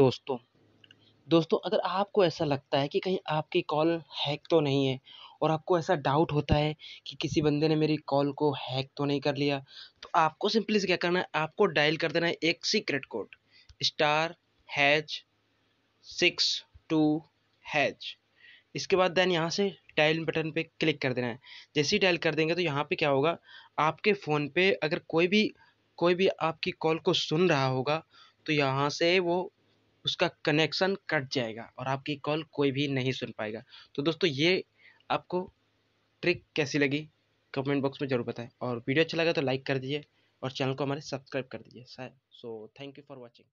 दोस्तों दोस्तों अगर आपको ऐसा लगता है कि कहीं आपकी कॉल हैक तो नहीं है और आपको ऐसा डाउट होता है कि किसी बंदे ने मेरी कॉल को हैक तो नहीं कर लिया तो आपको सिंपली क्या करना है आपको डायल कर देना है एक secret code star hash six two hash इसके बाद देन यहाँ से डायल बटन पे क्लिक कर देना है जैसे ही डायल कर देंगे तो यहाँ पे क्या होगा आपके फ़ोन पे अगर कोई भी कोई भी आपकी कॉल को सुन रहा होगा तो यहाँ से वो उसका कनेक्शन कट जाएगा और आपकी कॉल कोई भी नहीं सुन पाएगा तो दोस्तों ये आपको ट्रिक कैसी लगी कमेंट बॉक्स में ज़रूर बताएं और वीडियो अच्छा लगा तो लाइक कर दीजिए और चैनल को हमारे सब्सक्राइब कर दीजिए so thank you for watching